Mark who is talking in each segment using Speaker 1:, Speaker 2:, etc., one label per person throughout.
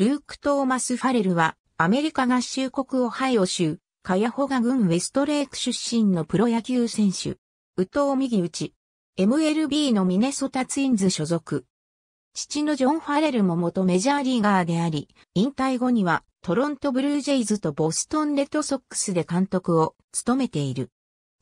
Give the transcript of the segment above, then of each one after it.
Speaker 1: ルーク・トーマス・ファレルは、アメリカ合衆国オハイオ州、カヤホガ郡ウェストレーク出身のプロ野球選手。宇藤右打 MLB のミネソタツインズ所属。父のジョン・ファレルも元メジャーリーガーであり、引退後にはトロントブルージェイズとボストンレッドソックスで監督を務めている。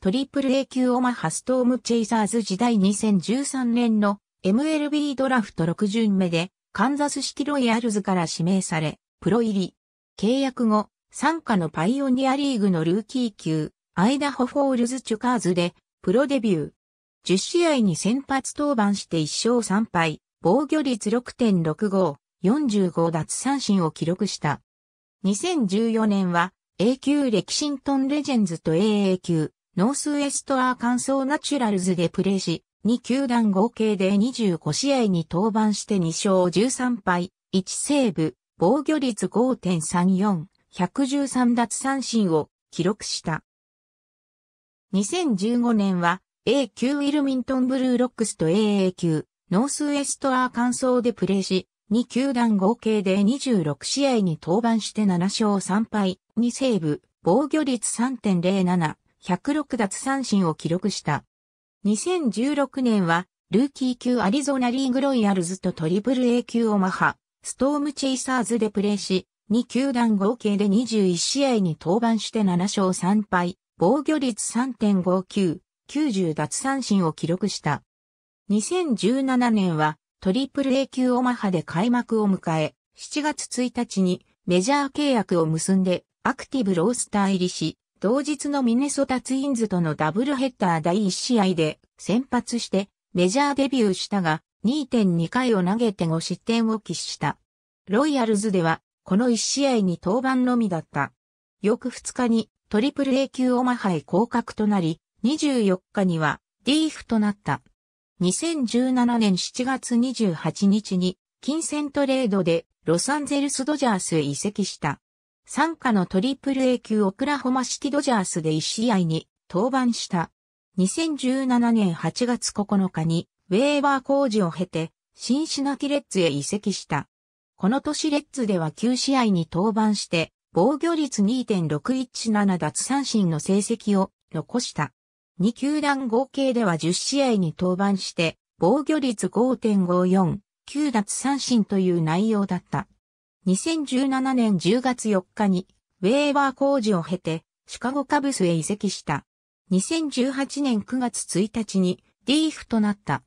Speaker 1: トリプル A 級オマハストームチェイサーズ時代2013年の MLB ドラフト6巡目でカンザスシロイヤルズから指名され、プロ入り。契約後、参加のパイオニアリーグのルーキー級、アイダホフォールズチュカーズで、プロデビュー。10試合に先発登板して1勝3敗、防御率6.65、45奪三振を記録した。2014年は、A 級レキシントンレジェンズと AA 級、ノースウェストアーカンソーナチュラルズでプレーし、2球団合計で25試合に登板して2勝13敗、1セーブ、防御率5.34、113奪三振を記録した。2015年は A 級ウィルミントンブルーロックスと AA 級ノースウエストアーカンソーでプレーし、2球団合計で26試合に登板して7勝3敗、2セーブ、防御率3.07、106奪三振を記録した。2016年は、ルーキー級アリゾナリーグロイヤルズとトリプル A 級オマハ、ストームチェイサーズでプレーし、2球団合計で21試合に登板して7勝3敗、防御率3.59、90奪三振を記録した。2017年は、トリプル A 級オマハで開幕を迎え、7月1日にメジャー契約を結んでアクティブロースター入りし、同日のミネソタツインズとのダブルヘッダー第1試合で先発してメジャーデビューしたが2.2回を投げて5失点を喫した。ロイヤルズではこの1試合に登板のみだった。翌2日にトリプル A 級オマハイ降格となり、24日にはリーフとなった。2017年7月28日に金銭トレードでロサンゼルスドジャースへ移籍した。参加のトリプル A 級オクラホマシティドジャースで1試合に登板した。2017年8月9日にウェーバー工事を経てシンシナティレッズへ移籍した。この年レッズでは9試合に登板して防御率2.617奪三振の成績を残した。2球団合計では10試合に登板して防御率5.54、9奪三振という内容だった。2017年10月4日に、ウェーバー工事を経て、シカゴカブスへ移籍した。2018年9月1日に、リーフとなった。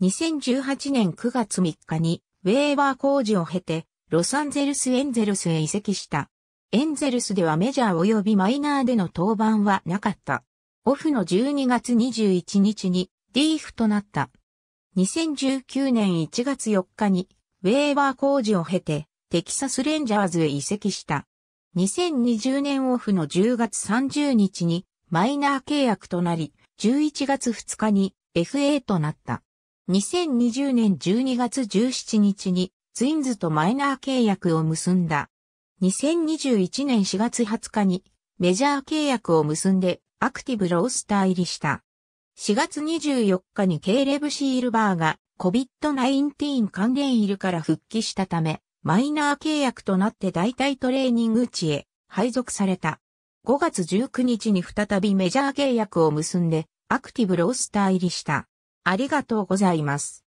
Speaker 1: 2018年9月3日に、ウェーバー工事を経て、ロサンゼルスエンゼルスへ移籍した。エンゼルスではメジャー及びマイナーでの登板はなかった。オフの12月21日にリーフとなった。2019年1月4日にウェーバー工事を経てテキサスレンジャーズへ移籍した。2020年オフの10月30日にマイナー契約となり、11月2日に FA となった。2020年12月17日にツインズとマイナー契約を結んだ。2021年4月20日にメジャー契約を結んでアクティブロースター入りした。4月24日にケイレブ・シールバーが COVID-19 関連イルから復帰したため、マイナー契約となって代替トレーニング地へ配属された。5月19日に再びメジャー契約を結んでアクティブロースター入りした。ありがとうございます。